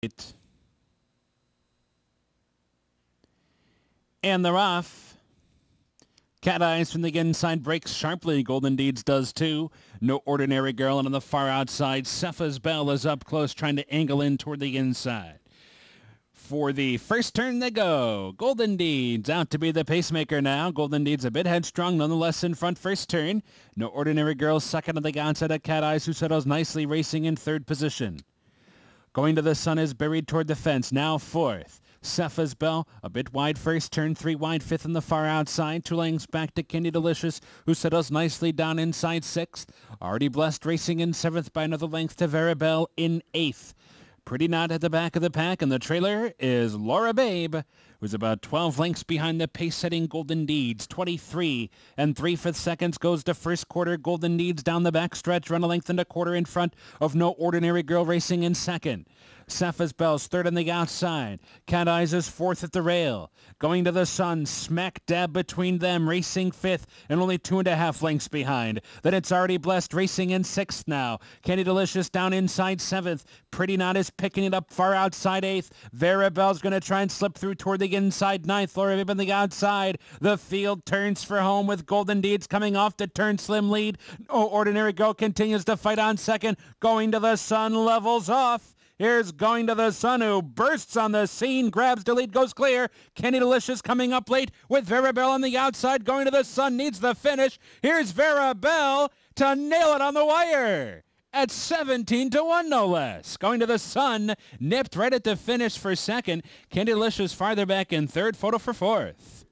It. And they're off. Cat Eyes from the inside breaks sharply. Golden Deeds does too. No Ordinary Girl. And on the far outside, Cepha's Bell is up close trying to angle in toward the inside. For the first turn they go. Golden Deeds out to be the pacemaker now. Golden Deeds a bit headstrong, nonetheless in front first turn. No Ordinary Girl second on the onset at Cat Eyes who settles nicely racing in third position. Going to the sun is buried toward the fence, now fourth. Cephas Bell, a bit wide first, turn three wide, fifth in the far outside. Two lengths back to Kenny Delicious, who settles nicely down inside sixth. Already blessed, racing in seventh by another length to Verabelle in eighth. Pretty not at the back of the pack, and the trailer is Laura Babe was about 12 lengths behind the pace-setting Golden Deeds. 23 and 3 fifths seconds goes to first quarter. Golden Deeds down the backstretch, run a length and a quarter in front of No Ordinary Girl racing in second. Cephas Bell's third on the outside. Cat Eyes is fourth at the rail. Going to the sun, smack dab between them, racing fifth and only two and a half lengths behind. Then it's already blessed, racing in sixth now. Candy Delicious down inside seventh. Pretty Knot is picking it up far outside eighth. Vera Bell's going to try and slip through toward the inside ninth, on the outside. The field turns for home with Golden Deeds coming off the turn slim lead. No Ordinary Girl continues to fight on second. Going to the sun levels off. Here's Going to the Sun, who bursts on the scene, grabs the lead, goes clear. Kenny Delicious coming up late with Vera Bell on the outside. Going to the Sun needs the finish. Here's Vera Bell to nail it on the wire at 17 to 1 no less. Going to the sun, nipped right at the finish for second. Candy Licious farther back in third, photo for fourth.